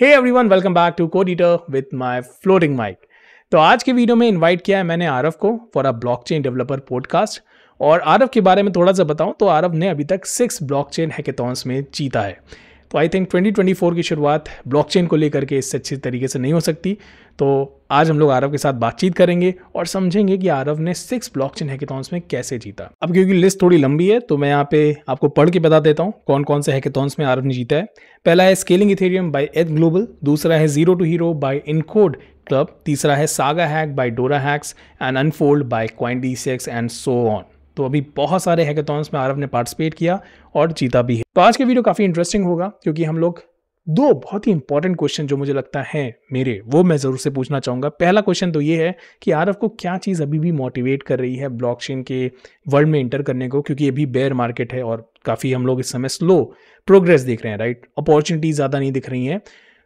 Hey everyone welcome back to Code Eater with my floating mic तो आज के video में इनवाइट किया है मैंने आरफ को for a blockchain developer podcast और आरफ के बारे में थोड़ा सा बताऊं तो आरफ ने अभी तक सिक्स ब्लॉकचेन हैकेथॉन्स में जीता है तो आई थिंक 2024 की शुरुआत ब्लॉकचेन को लेकर के इससे अच्छी तरीके से नहीं हो सकती तो आज हम लोग आरव के साथ बातचीत करेंगे और समझेंगे कि आरव ने सिक्स ब्लॉकचेन हैकेथॉन्स में कैसे जीता अब क्योंकि लिस्ट थोड़ी लंबी है तो मैं यहाँ पे आपको पढ़ के बता देता हूँ कौन कौन से हैकेथॉन्स में आरव ने जीता है पहला है scaling Ethereum by ETH Global दूसरा है zero to hero by Encode Club तीसरा है Saga hack by DoraHacks and Unfold by CoinDCX and so on तो अभी बहुत सारे हैकेथॉन्स में आरव ने पार्टिसिपेट किया और जीता भी है तो आज का वीडियो काफ़ी इंटरेस्टिंग होगा क्योंकि हम लोग दो बहुत ही इंपॉर्टेंट क्वेश्चन जो मुझे लगता है मेरे वो मैं ज़रूर से पूछना चाहूंगा पहला क्वेश्चन तो ये है कि आरफ को क्या चीज़ अभी भी मोटिवेट कर रही है ब्लॉकचेन के वर्ल्ड में इंटर करने को क्योंकि ये भी बेयर मार्केट है और काफ़ी हम लोग इस समय स्लो प्रोग्रेस देख रहे हैं राइट अपॉर्चुनिटीज ज़्यादा नहीं दिख रही है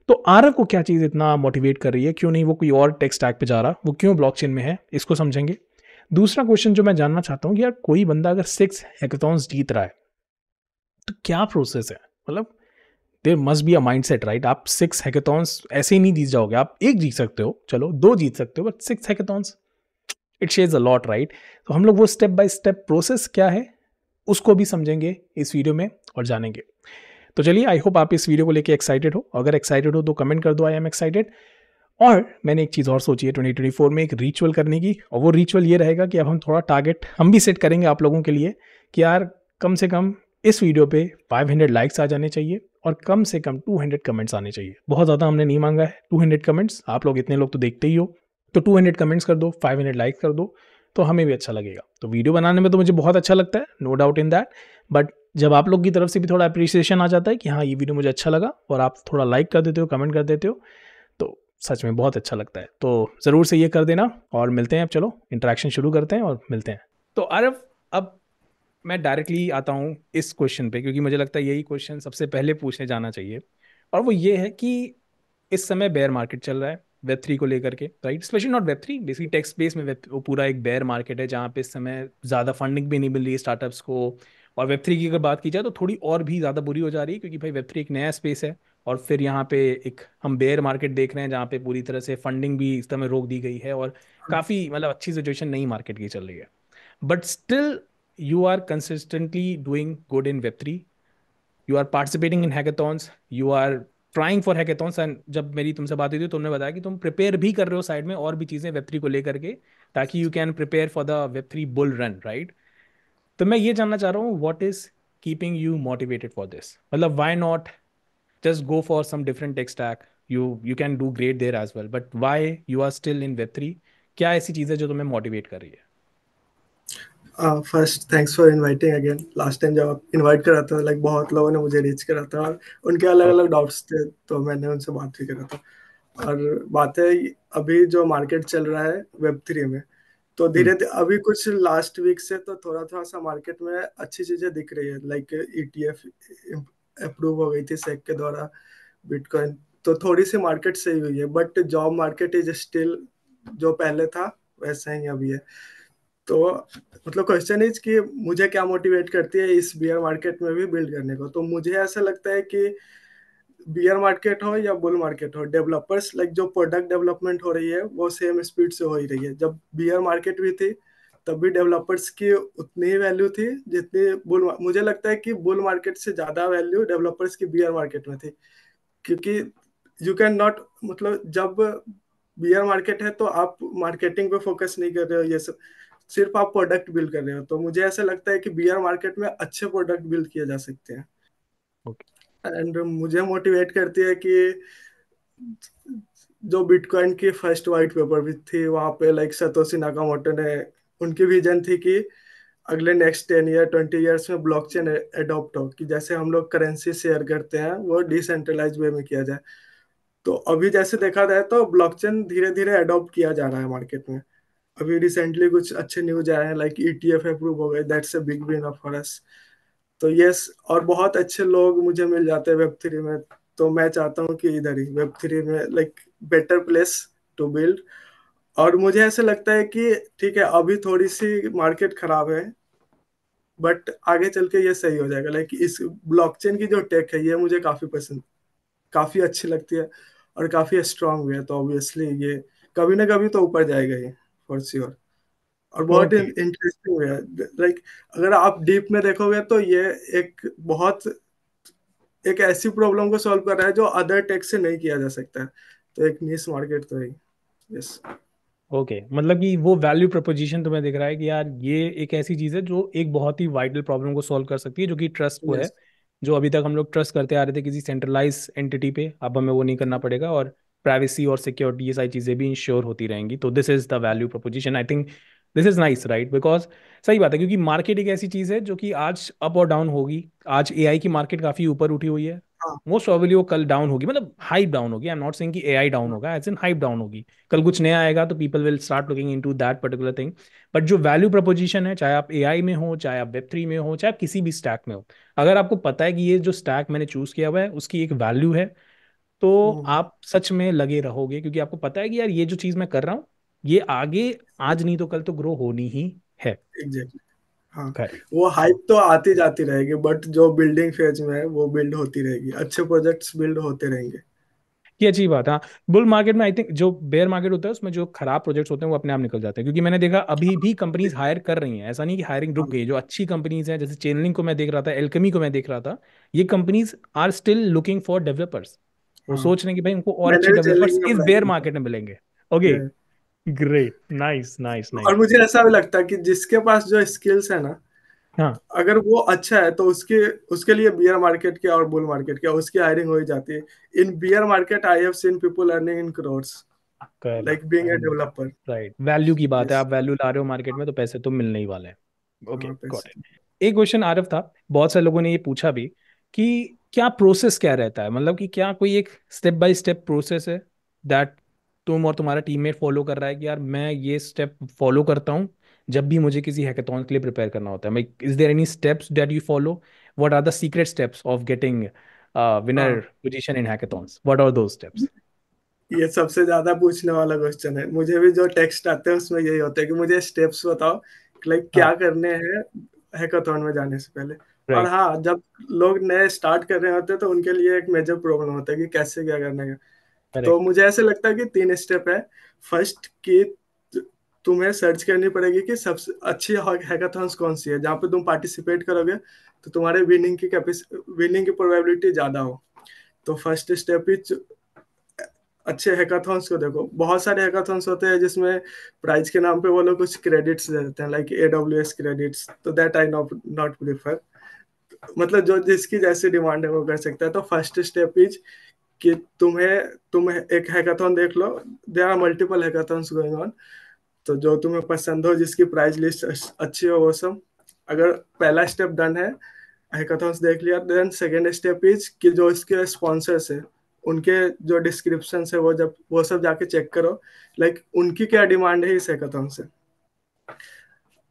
तो आरफ को क्या चीज़ इतना मोटिवेट कर रही है क्यों नहीं वो कोई और टेक्स टैग पे जा रहा वो क्यों ब्लॉकचेन में है इसको समझेंगे दूसरा क्वेश्चन जो मैं जानना चाहता हूँ यार कोई बंदा अगर सिक्स हैकेथॉन्स जीत रहा है तो क्या प्रोसेस है मतलब there must be a mind set right आप सिक्स हैकेथॉन्स ऐसे ही नहीं जीत जाओगे आप एक जीत सकते हो चलो दो जीत सकते हो but six hackathons it says a lot right तो हम लोग वो स्टेप बाय स्टेप प्रोसेस क्या है उसको भी समझेंगे इस वीडियो में और जानेंगे तो चलिए आई होप आप इस वीडियो को लेके एक्साइटेड हो अगर एक्साइटेड हो तो कमेंट कर दो आई एम एक्साइटेड और मैंने एक चीज़ और सोची है ट्वेंटी ट्वेंटी फोर में एक रिचुअल करने की और वो रिचुअल ये रहेगा कि अब हम थोड़ा टारगेट हम भी सेट करेंगे आप लोगों के लिए कि यार कम से कम इस वीडियो पे 500 लाइक्स आ जाने चाहिए और कम से कम 200 कमेंट्स आने चाहिए बहुत ज़्यादा हमने नहीं मांगा है 200 कमेंट्स आप लोग इतने लोग तो देखते ही हो तो 200 कमेंट्स कर दो 500 लाइक कर दो तो हमें भी अच्छा लगेगा तो वीडियो बनाने में तो मुझे बहुत अच्छा लगता है no doubt in that but जब आप लोग की तरफ से भी थोड़ा अप्रिसिएशन आ जाता है कि हाँ ये वीडियो मुझे अच्छा लगा और आप थोड़ा लाइक कर देते हो कमेंट कर देते हो तो सच में बहुत अच्छा लगता है तो ज़रूर से ये कर देना और मिलते हैं अब चलो इंट्रैक्शन शुरू करते हैं और मिलते हैं तो अरे अब मैं डायरेक्टली आता हूँ इस क्वेश्चन पे क्योंकि मुझे लगता है यही क्वेश्चन सबसे पहले पूछने जाना चाहिए और वो ये है कि इस समय बेयर मार्केट चल रहा है वेब थ्री को लेकर के right specially not web three basically tech space में वेब वो पूरा एक बेयर मार्केट है जहाँ पे इस समय ज़्यादा फंडिंग भी नहीं मिल रही है स्टार्टअप्स को और वेब थ्री की अगर बात की जाए तो थोड़ी और भी ज़्यादा बुरी हो जा रही है क्योंकि भाई वेब थ्री एक नया स्पेस है और फिर यहाँ पे एक हम बेयर मार्केट देख रहे हैं जहाँ पे पूरी तरह से फंडिंग भी इस समय रोक दी गई है और हाँ। काफ़ी मतलब अच्छी सिचुएशन नई मार्केट की चल रही है but still you are consistently doing good in Web3, you are participating in hackathons, you are trying for hackathons and जब मेरी तुमसे बात हुई थी तो तुमने बताया कि तुम प्रिपेयर भी कर रहे हो साइड में और भी चीज़ें वेब थ्री को लेकर के ताकि you can prepare for the web three bull run right तो मैं ये जानना चाह रहा हूँ what is keeping you motivated for this मतलब why not just go for some different tech stack you you can do great there as well but why you are still in web three क्या ऐसी चीज़ें जो तुम्हें motivate कर रही है first thanks for inviting again last time जब आप इनवाइट करा था लाइक बहुत लोगों ने मुझे रीच करा था और उनके अलग अलग डाउट्स थे तो मैंने उनसे बात भी करा था और बात है अभी जो मार्केट चल रहा है वेब थ्री में तो हम्म। धीरे धीरे अभी कुछ लास्ट वीक से तो थोड़ा थोड़ा सा मार्केट में अच्छी चीजें दिख रही है like E T F approve हो गई थी सेक के द्वारा बिटकॉइन तो थोड़ी सी मार्केट सही हुई है but job market is still जो पहले था वैसा ही अभी है तो मतलब क्वेश्चन इज कि मुझे क्या मोटिवेट करती है इस बियर मार्केट में भी बिल्ड करने को तो मुझे ऐसा लगता है कि बियर मार्केट हो या बुल मार्केट हो डेवलपर्स लाइक जो प्रोडक्ट डेवलपमेंट हो रही है वो सेम स्पीड से हो ही रही है जब बियर मार्केट भी थी तब भी डेवलपर्स की उतनी ही वैल्यू थी जितनी बुल मुझे लगता है कि बुल मार्केट से ज़्यादा वैल्यू डेवलपर्स की बियर मार्केट में थी क्योंकि यू कैन नॉट मतलब जब बियर मार्केट है तो आप मार्केटिंग पे फोकस नहीं कर रहे हो ये सब सिर्फ आप प्रोडक्ट बिल्ड कर रहे हो तो मुझे ऐसा लगता है कि बी मार्केट में अच्छे प्रोडक्ट बिल्ड किए जा सकते हैं एंड okay. मुझे मोटिवेट करती है कि जो बिटकॉइन की फर्स्ट व्हाइट पेपर भी थी वहां पे लाइक सतोशी नाकामोटो ने उनकी विजन थी कि अगले next ten year twenty years में ब्लॉकचेन अडॉप्ट हो कि जैसे हम लोग करेंसी शेयर करते हैं वो डिसेंट्रलाइज वे में किया जाए तो अभी जैसे देखा जाए तो ब्लॉकचेन धीरे धीरे अडॉप्ट किया जा रहा है मार्केट में अभी रिसेंटली कुछ अच्छे न्यूज आए हैं लाइक ईटीएफ अप्रूव हो गए that's a big win for us तो यस और बहुत अच्छे लोग मुझे मिल जाते हैं वेब थ्री में तो मैं चाहता हूँ कि इधर ही वेब थ्री में like better place to build और मुझे ऐसे लगता है कि ठीक है अभी थोड़ी सी मार्केट खराब है बट आगे चल के ये सही हो जाएगा लाइक इस ब्लॉकचेन की जो टेक है ये मुझे काफी पसंद काफी अच्छी लगती है और काफी स्ट्रांग हुई है तो ऑब्वियसली ये कभी ना कभी तो ऊपर जाएगा ये फॉर श्योर और बहुत इंटरेस्टिंग है लाइक अगर आप डीप में देखोगे तो ये एक बहुत एक ऐसी प्रॉब्लम को सॉल्व कर रहा है जो अदर टेक से नहीं किया जा सकता है तो एक नीस मार्केट तो है यस ओके okay. मतलब कि वो वैल्यू प्रपोजिशन तुम्हें दिख रहा है कि यार ये एक ऐसी चीज है जो एक बहुत ही वाइटल प्रॉब्लम को सॉल्व कर सकती है जो कि ट्रस्ट को yes. है जो अभी तक हम लोग ट्रस्ट करते आ रहे थे किसी सेंट्रलाइज एंटिटी पे अब हमें वो नहीं करना पड़ेगा और प्राइवेसी और सिक्योरिटी ये सारी चीज़ें भी इंश्योर होती रहेंगी तो this is the value proposition I think this is nice right because सही बात है क्योंकि मार्केट एक ऐसी चीज़ है जो कि आज अप और डाउन होगी आज ए की मार्केट काफ़ी ऊपर उठी हुई है मोस्ट हाँ। ऑबली वो कल डाउन होगी मतलब हाइप डाउन होगी आई एम नॉट सेइंग कि एआई डाउन हाँ। होगा एज इन हाइप डाउन होगी कल कुछ नया आएगा तो people will start looking into that particular thing but जो वैल्यू प्रपोजिशन है चाहे आप एआई में हो चाहे आप वेब थ्री में हो चाहे आप किसी भी स्टैक में हो अगर आपको पता है कि ये जो स्टैक मैंने चूज किया हुआ है उसकी एक वैल्यू है तो हम्म। आप सच में लगे रहोगे क्योंकि आपको पता है कि यार ये जो चीज मैं कर रहा हूँ ये आगे आज नहीं तो कल तो ग्रो होनी ही है exactly. हाँ वो हाइप तो आती जाती रहेगी बट जो बिल्डिंग फेज में है वो बिल्ड होती रहेगी अच्छे प्रोजेक्ट्स बिल्ड होते रहेंगे ये अच्छी बात है बुल हाँ। मार्केट में आई थिंक जो बेयर मार्केट होता है उसमें जो खराब प्रोजेक्ट्स होते हैं वो अपने आप निकल जाते हैं क्योंकि मैंने देखा अभी हाँ। भी कंपनीज हायर कर रही हैं ऐसा नहीं कि हायरिंग रुक हाँ। गई जो अच्छी कंपनीज हैं जैसे चेनलिंग को मैं देख रहा था एल्कमी को मैं देख रहा था ये companies are still looking for developers वो हाँ। सोच रहे हैं कि भाई उनको और अच्छे डेवलपर्स इस बेयर मार्केट में मिलेंगे okay great nice nice nice और मुझे ऐसा भी लगता है कि जिसके पास जो स्किल्स है ना हाँ. अगर वो अच्छा है तो उसके उसके लिए बियर मार्केट के और बुल मार्केट के उसकी हायरिंग हो ही जाती है in bear market I have seen people earning in crores like being a developer right value की बात yes. है आप वैल्यू ला रहे हो मार्केट में तो पैसे तो मिलने ही वाले हैं ओके okay, हाँ, एक क्वेश्चन आरफ था बहुत सारे लोगों ने ये पूछा भी कि क्या प्रोसेस क्या रहता है मतलब कि क्या कोई एक स्टेप बाय स्टेप प्रोसेस है दैट तुम और तुम्हारा टीममेट फॉलो कर रहा है कि यार मैं ये स्टेप फॉलो करता हूँ जब भी मुझे किसी हैकेथॉन के लिए प्रिपेयर करना होता है is there any steps that you follow what are the secret steps of getting winner position in hackathons what are those steps ये सबसे ज्यादा पूछने वाला क्वेश्चन है मुझे भी जो टेक्स्ट आते हैं उसमें यही होता है कि मुझे स्टेप्स बताओ लाइक क्या हाँ. करने हैं हैकाथॉन में जाने से पहले और हाँ जब लोग नए स्टार्ट कर रहे होते हैं तो उनके लिए एक मेजर प्रॉब्लम होता है कि कैसे क्या करना है तो मुझे ऐसे लगता है कि तीन स्टेप है फर्स्ट कि तुम्हें सर्च करनी पड़ेगी कि सबसे अच्छी हैकाथॉन्स कौन सी है जहाँ पे तुम पार्टिसिपेट करोगे तो तुम्हारे विनिंग की विनिंग की प्रोबेबिलिटी ज़्यादा हो तो फर्स्ट स्टेप ही अच्छे हैकाथॉन्स को देखो बहुत सारे हैकाथॉन्स होते हैं जिसमें प्राइज के नाम पे वो लोग कुछ क्रेडिट्स देते हैं like A W S credits तो that I not not prefer मतलब जो जिसकी जैसी डिमांड है वो कर सकता है तो फर्स्ट स्टेप इज कि तुम्हें तुम एक हैकाथन देख लो देर आर मल्टीपल है गोइंग ऑन तो जो तुम्हें पसंद हो जिसकी प्राइस लिस्ट अच्छी हो वो सब अगर पहला स्टेप डन है हैकाथन देख लिया देन सेकेंड स्टेप इज कि जो इसके स्पॉन्सर्स है उनके जो डिस्क्रिप्शन है वो जब वो सब जाके चेक करो लाइक उनकी क्या डिमांड है इस हैकाथॉन से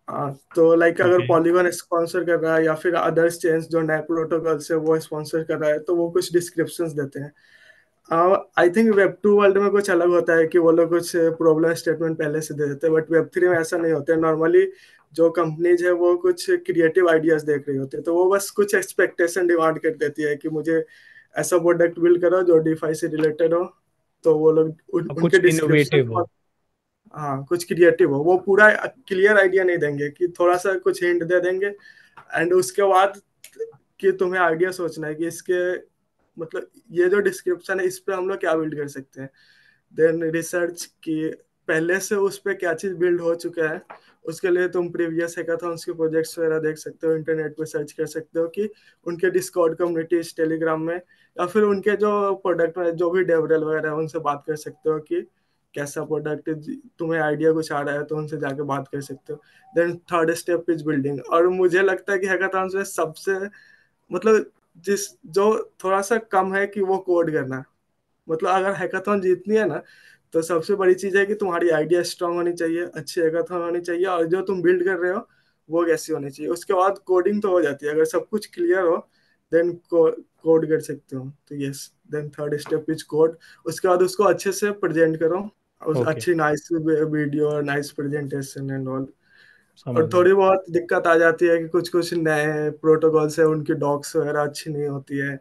हाँ, तो लाइक अगर पॉलीगॉन स्पॉन्सर कर रहा है या फिर अदर्स चेन्स जो नए प्रोटोकॉल से वो स्पॉन्सर कर रहा है तो वो कुछ डिस्क्रिप्शन देते हैं I think web two world में कुछ अलग होता है कि वो लोग कुछ प्रॉब्लम स्टेटमेंट पहले से दे देते हैं बट वेब थ्री में ऐसा नहीं होता है नॉर्मली जो कंपनीज है वो कुछ क्रिएटिव आइडियाज देख रही होती है तो वो बस कुछ एक्सपेक्टेशन डिमांड कर देती है कि मुझे ऐसा प्रोडक्ट बिल्ड करो जो डिफाई से रिलेटेड हो तो वो लोग उन, उनके इनोवेटिव हो हाँ कुछ क्रिएटिव हो वो पूरा क्लियर आइडिया नहीं देंगे कि थोड़ा सा कुछ हिंट दे देंगे एंड उसके बाद कि तुम्हें आइडिया सोचना है कि इसके मतलब ये जो डिस्क्रिप्शन है इस पर हम लोग क्या बिल्ड कर सकते हैं देन रिसर्च की पहले से उस पर क्या चीज़ बिल्ड हो चुका है उसके लिए तुम प्रीवियस था उसके प्रोजेक्ट्स वगैरह देख सकते हो इंटरनेट पर सर्च कर सकते हो कि उनके डिस्कॉर्ड कम्युनिटीज टेलीग्राम में या फिर उनके जो प्रोडक्ट में जो भी डेवरल वगैरह उनसे बात कर सकते हो कि कैसा प्रोडक्ट तुम्हें आइडिया कुछ आ रहा है तो उनसे जाके बात कर सकते हो then third step is building और मुझे लगता है कि हैकाथॉन्स में सबसे मतलब जिस जो थोड़ा सा कम है कि वो कोड करना मतलब अगर हैकाथॉन जीतनी है ना तो सबसे बड़ी चीज़ है कि तुम्हारी आइडिया स्ट्रांग होनी चाहिए अच्छी हैकाथॉन होनी चाहिए और जो तुम बिल्ड कर रहे हो वो कैसी होनी चाहिए उसके बाद कोडिंग तो हो जाती है अगर सब कुछ क्लियर हो देन कोड कर सकते हो तो yes then third step is code उसके बाद उसको अच्छे से प्रेजेंट करो उस okay. अच्छी नाइस वीडियो और नाइस प्रेजेंटेशन एंड ऑल और थोड़ी बहुत दिक्कत आ जाती है कि कुछ कुछ नए प्रोटोकॉल से उनकी डॉक्स वगैरह अच्छी नहीं होती है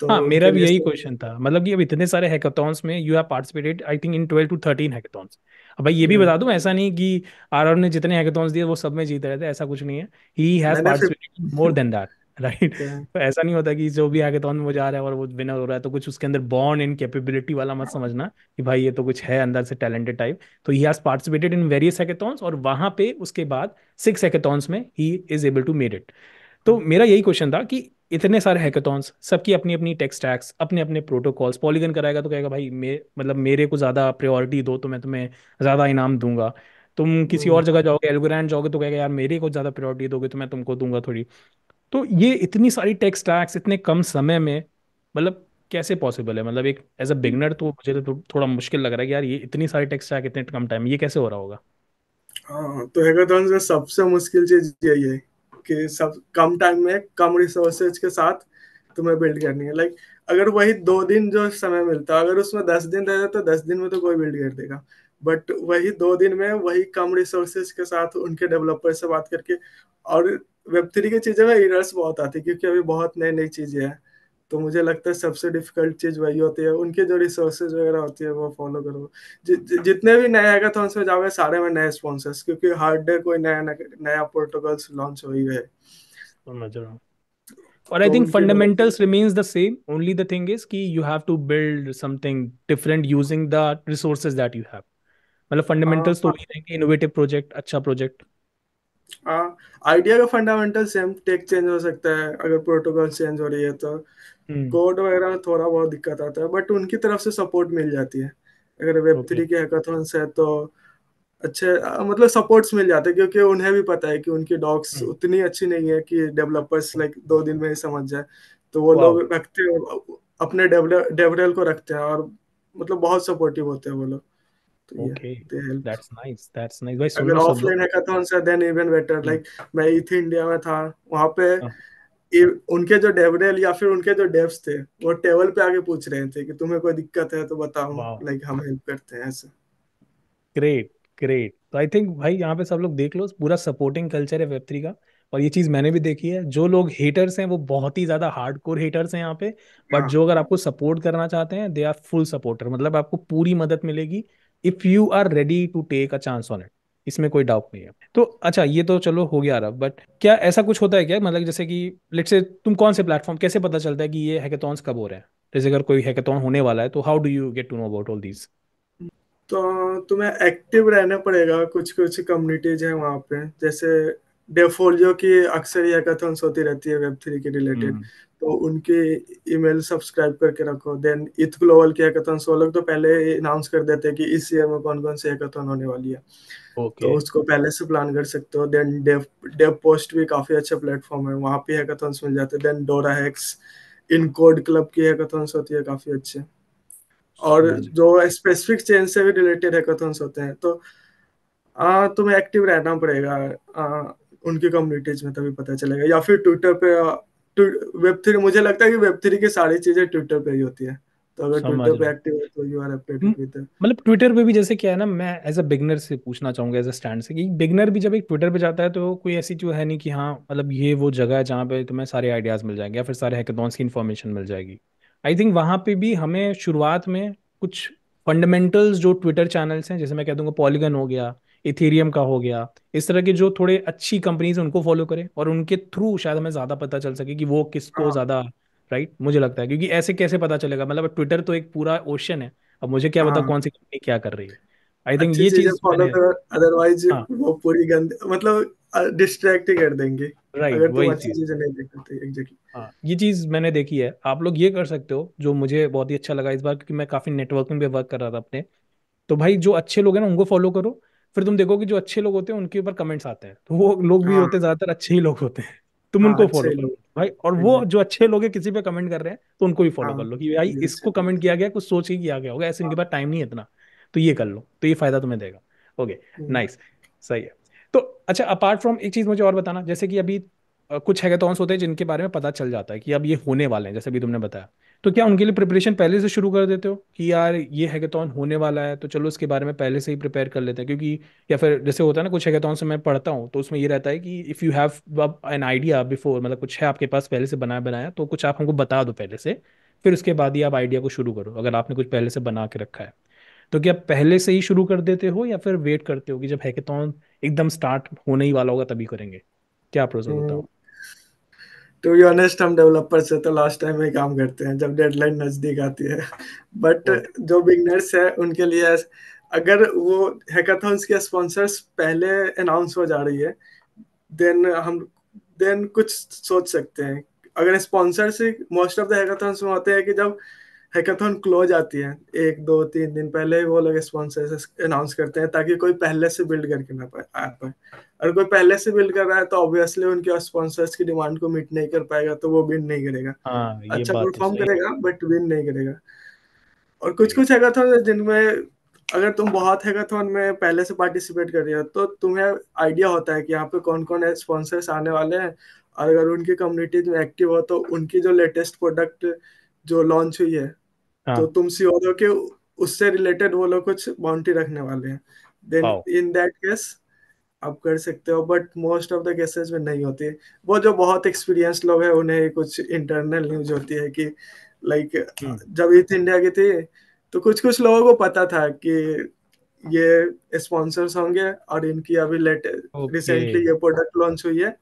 तो हाँ मेरा भी यही क्वेश्चन था मतलब कि अब इतने सारे हैकाथॉन्स में you have participated I think in 12 to 13 hackathons अब भाई ये भी हम्म। बता दूं ऐसा नहीं कि आरआर ने जितने हैकाथॉन्स दिए वो सब में जीत रहे थे ऐसा कुछ नहीं है he has participated more than that right तो ऐसा नहीं होता कि जो भी हैकेथॉन में वो जा रहा है और वो विनर हो रहा है तो कुछ उसके अंदर बॉर्न इन कैपेबिलिटी वाला मत समझना कि भाई ये तो कुछ है अंदर से टैलेंटेड टाइप तो he has participated in various hackathons और वहां पे उसके बाद सिक्स हैकेथॉन्स में he is able to made it तो hmm. मेरा यही क्वेश्चन था कि इतने सारे हैकेथॉन्स सबकी अपनी अपनी टेक स्टैक्स अपने अपने प्रोटोकॉल्स पॉलीगन कराएगा तो कहेगा भाई मे मतलब मेरे को ज़्यादा प्रायोरिटी दो तो मैं तुम्हें ज़्यादा इनाम दूंगा तुम किसी hmm. और जगह जाओगे एलग्रैंड जाओगे तो कहेगा यार मेरे को ज़्यादा प्रायोरिटी दोगे तो मैं तुमको दूंगा थोड़ी तो ये इतनी सारी टेक टैक्स इतने कम समय में मतलब कैसे पॉसिबल है मतलब एक एज अ बिगनर तो मुझे तो थोड़ा मुश्किल लग रहा है कि यार ये इतनी सारी टेक टैक्स इतने कम टाइम ये कैसे हो रहा होगा हाँ तो हैकाथॉन में सबसे मुश्किल चीज यही है कि सब कम टाइम में कम रिसोर्सेज के साथ तुम्हें बिल्ड करनी है लाइक अगर वही दो दिन जो समय मिलता है अगर उसमें दस दिन रहता तो दस दिन में तो कोई बिल्ड कर देगा बट वही दो दिन में वही कम रिसोर्सेज के साथ उनके डेवलपर से बात करके और वेब थ्री की चीजें में इनर्स बहुत आती है क्योंकि अभी बहुत नई नई चीजें हैं तो मुझे लगता है सबसे डिफिकल्ट चीज वही होती है उनके जो रिसोर्सेज वगैरह होती है वो फॉलो करो जि, जि, जितने भी नए आएगा तो उसमें जाओगे सारे में नए स्पॉन्सर्स क्योंकि हर डे कोई नया नया प्रोटोकॉल्स लॉन्च हो ही गए और I think fundamentals remains the same only the thing is कि you have to build something different using the resources that you have मतलब फंडामेंटल्स हाँ। तो वही रहेंगे इनोवेटिव प्रोजेक्ट अच्छा प्रोजेक्ट आइडिया हाँ, का फंडामेंटल सेम टेक चेंज हो सकता है अगर प्रोटोकॉल चेंज हो रही है तो कोड हम्म। वगैरह में थोड़ा बहुत दिक्कत आता है बट उनकी तरफ से सपोर्ट मिल जाती है अगर वेब थ्री के हैकाथॉन्स है तो अच्छे मतलब सपोर्ट्स मिल जाते हैं क्योंकि उन्हें भी पता है कि उनकी डॉक्स हम्म। उतनी अच्छी नहीं है कि डेवलपर्स हम्म। लाइक दो दिन में ही समझ जाए तो वो लोग रखते हैं अपने डेवरेल को रखते हैं और मतलब बहुत सपोर्टिव होते हैं वो लोग उनके जो डेवडेल या फिर उनके जो डेव्स थे वो टेबल पे आके पूछ रहे थे कि तुम्हें कोई दिक्कत है तो बताओ लाइक हम हेल्प करते हैं ऐसे ग्रेट ग्रेट तो आई थिंक भाई यहाँ पे सब लोग देख लो पूरा सपोर्टिंग कल्चर है वेब थ्री का और ये चीज मैंने भी देखी है जो लोग हेटर्स हैं वो बहुत ही ज्यादा हार्ड कोर हेटर्स हैं यहाँ पे बट हाँ। जो अगर आपको सपोर्ट करना चाहते हैं दे आर फुल सपोर्टर मतलब आपको पूरी मदद मिलेगी if you are ready to take a chance on it इसमें कोई डाउट नहीं है तो अच्छा ये तो चलो हो गया रहा बट क्या ऐसा कुछ होता है क्या मतलब जैसे कि लेट से तुम कौन से प्लेटफॉर्म कैसे पता चलता है कि ये हैकेथॉन्स कब हो रहे हैं जैसे अगर कोई हैकेथॉन होने वाला है तो how do you get to know about all these तो तुम्हें एक्टिव रहना पड़ेगा कुछ कुछ कम्युनिटीज हैं वहाँ पे जैसे डेफोलियो की अक्सर हैकाथॉन्स होती रहती है वेब थ्री के रिलेटेड हम्म। तो उनके ईमेल सब्सक्राइब करके रखो देन इथ ग्लोबल के हैकाथॉन्स वो लोग तो पहले अनाउंस कर देते हैं कि इस ईयर में कौन कौन से हैकाथॉन होने वाली है okay. तो उसको पहले से प्लान कर सकते हो देन डेव डेव पोस्ट भी काफी अच्छा प्लेटफॉर्म है वहाँ पे हैकाथॉन्स मिल जाते हैं then DoraHacks Encode Club की हैकाथॉन्स होती है काफी अच्छे और जो स्पेसिफिक चेंज से भी रिलेटेड हैकाथॉन्स होते हैं तो आ, हाँ, तुम्हें एक्टिव रहना पड़ेगा हाँ, उनकी कम्युनिटीज में तभी पता चलेगा या फिर ट्विटर पे वेब थ्री मुझे लगता है कि वेब थ्री की सारी चीजें ट्विटर पे ही होती तो है तो अगर ट्विटर पे एक्टिव है तो यू आर अपडेटेड विद मतलब ट्विटर पे भी जैसे क्या है ना मैं एज अ बिगनर से पूछना चाहूंगा एज अ स्टैंड से कि बिगनर भी जब एक ट्विटर पे जाता है तो कोई ऐसी चीज है नहीं कि हाँ मतलब ये वो जगह है जहाँ पे तुम्हें सारे आइडियाज मिल जाएंगे या फिर सारे हैकेथॉन्स की इन्फॉर्मेशन मिल जाएगी आई थिंक वहाँ पे भी हमें शुरुआत में कुछ फंडामेंटल्स जो ट्विटर चैनल्स हैं जैसे मैं कह दूंगा पॉलीगन हो गया इथेरियम का हो गया इस तरह के जो थोड़े अच्छी कंपनीज उनको फॉलो करें और उनके थ्रू शायद हमें ज्यादा पता चल सके कि वो किसको हाँ। ज्यादा राइट मुझे लगता है क्योंकि ऐसे कैसे पता चलेगा मतलब ट्विटर तो एक पूरा ओशन है अब मुझे क्या पता हाँ। कौन सी कंपनी क्या कर रही है आई थिंक ये चीज फॉलो अदरवाइज वो पूरी गंद मतलब डिस्ट्रैक्ट ही कर देंगे राइट right, वही चीज नहीं देखते एग्जैक्टली तो हाँ ये चीज मैंने देखी है आप लोग ये कर सकते हो जो मुझे बहुत ही अच्छा लगा इस बार क्योंकि मैं काफी नेटवर्किंग पे वर्क कर रहा था अपने तो भाई जो अच्छे लोग हैं ना उनको फॉलो करो फिर तुम देखोगे जो अच्छे लोग होते हैं उनके ऊपर कमेंट्स आते हैं तो वो लोग भी हाँ। होते हैं ज्यादातर अच्छे ही लोग होते हैं तुम हाँ, उनको फॉलो करो भाई और वो जो अच्छे लोग हैं किसी पे कमेंट कर रहे हैं तो उनको भी फॉलो हाँ, कर लो कि भाई इसको कमेंट किया गया कुछ सोच के किया गया होगा ऐसे इनके पास टाइम नहीं है इतना तो ये कर लो तो ये फायदा तुम्हें देगा ओके नाइस हम्म। सही है तो अच्छा अपार्ट फ्रॉम एक चीज मुझे और बताना जैसे कि अभी कुछ हैकेथॉन्स होते हैं जिनके बारे में पता चल जाता है कि अब ये होने वाले हैं जैसे अभी तुमने बताया तो क्या उनके लिए प्रिपरेशन पहले से शुरू कर देते हो कि यार ये हैकेथन होने वाला है तो चलो इसके बारे में पहले से ही प्रिपेयर कर लेते हैं क्योंकि या फिर जैसे होता है ना कुछ हैकेथन से मैं पढ़ता हूँ तो उसमें ये रहता है कि if you have an idea before मतलब कुछ है आपके पास पहले से बनाया बनाया तो कुछ आप हमको बता दो पहले से फिर उसके बाद ही आप आइडिया को शुरू करो अगर आपने कुछ पहले से बना के रखा है तो क्या पहले से ही शुरू कर देते हो या फिर वेट करते हो कि जब हैकेथन एकदम स्टार्ट होने ही वाला होगा तभी करेंगे क्या प्रोसेस होता है टू बी ऑनेस्ट हम डेवलपर से तो लास्ट टाइम में काम करते हैं जब डेडलाइन नज़दीक आती है बट हाँ। जो बिगनर्स है उनके लिए अगर वो हैकाथॉन्स के स्पॉन्सर्स पहले अनाउंस हो जा रही है देन हम देन कुछ सोच सकते हैं अगर स्पॉन्सर्स से मोस्ट ऑफ द हैकाथॉन्स में होते हैं कि जब हैकाथॉन क्लोज आती है एक दो तीन दिन पहले वो लोग स्पॉन्सर्स अनाउंस करते हैं ताकि कोई पहले से बिल्ड करके ना पाए आ पाए अगर कोई पहले से बिल्ड कर रहा है तो ऑब्वियसली उनके स्पॉन्सर्स की डिमांड को मीट नहीं कर पाएगा तो वो विन नहीं करेगा हाँ, अच्छा परफॉर्म तो करेगा बट विन नहीं करेगा और कुछ कुछ हैकाथॉन जिनमें अगर तुम बहुत है तो उनमें पहले से पार्टिसिपेट कर रहे हो तो तुम्हें आइडिया होता है कि यहाँ पे कौन कौन है स्पॉन्सर्स आने वाले हैं और अगर उनकी कम्युनिटी में एक्टिव हो तो उनकी जो लेटेस्ट प्रोडक्ट जो लॉन्च हुई है हाँ. तो तुम सी हो कि उससे रिलेटेड वो लोग कुछ बाउंड्री रखने वाले हैं देन इन दैट केस आप कर सकते हो but most of the cases में नहीं होती वो जो बहुत एक्सपीरियंस लोग हैं उन्हें कुछ इंटरनल न्यूज होती है कि लाइक like, हाँ। जब ईस्ट इंडिया की थी तो कुछ कुछ लोगों को पता था कि ये स्पॉन्सर्स होंगे और इनकी अभी लेटेस्ट okay. रिसेंटली ये प्रोडक्ट लॉन्च हुई है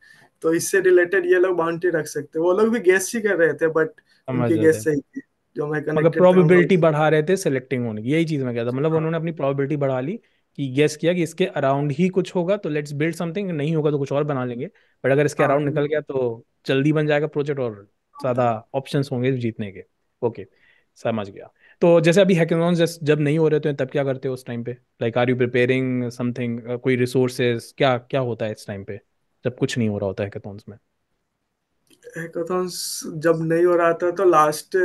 तो इससे रिलेटेड ये लोग बाउंड्री रख सकते वो लोग भी गेस ही कर रहे थे बट उनकी गेस सही थी जो मैं मतलब प्रोबेबिलिटी बढ़ा रहे थे सिलेक्टिंग होने की यही चीज मैं कहता मतलब हाँ। उन्होंने अपनी प्रोबेबिलिटी बढ़ा ली कि गेस किया कि इसके अराउंड ही कुछ होगा तो लेट्स बिल्ड समथिंग नहीं होगा तो कुछ और बना लेंगे बट अगर इसके अराउंड हाँ, हाँ। निकल गया तो जल्दी बन जाएगा प्रोजेक्ट और ज़्यादा ऑप्शन होंगे जीतने के ओके समझ गया तो जैसे अभी हैकेथॉन्स जब नहीं हो रहे थे तब क्या करते हो उस टाइम पे like are you preparing something कोई रिसोर्सेज क्या क्या होता है इस टाइम पे जब कुछ नहीं हो रहा होता है में हैकेथॉन्स जब नहीं हो रहा था तो लास्ट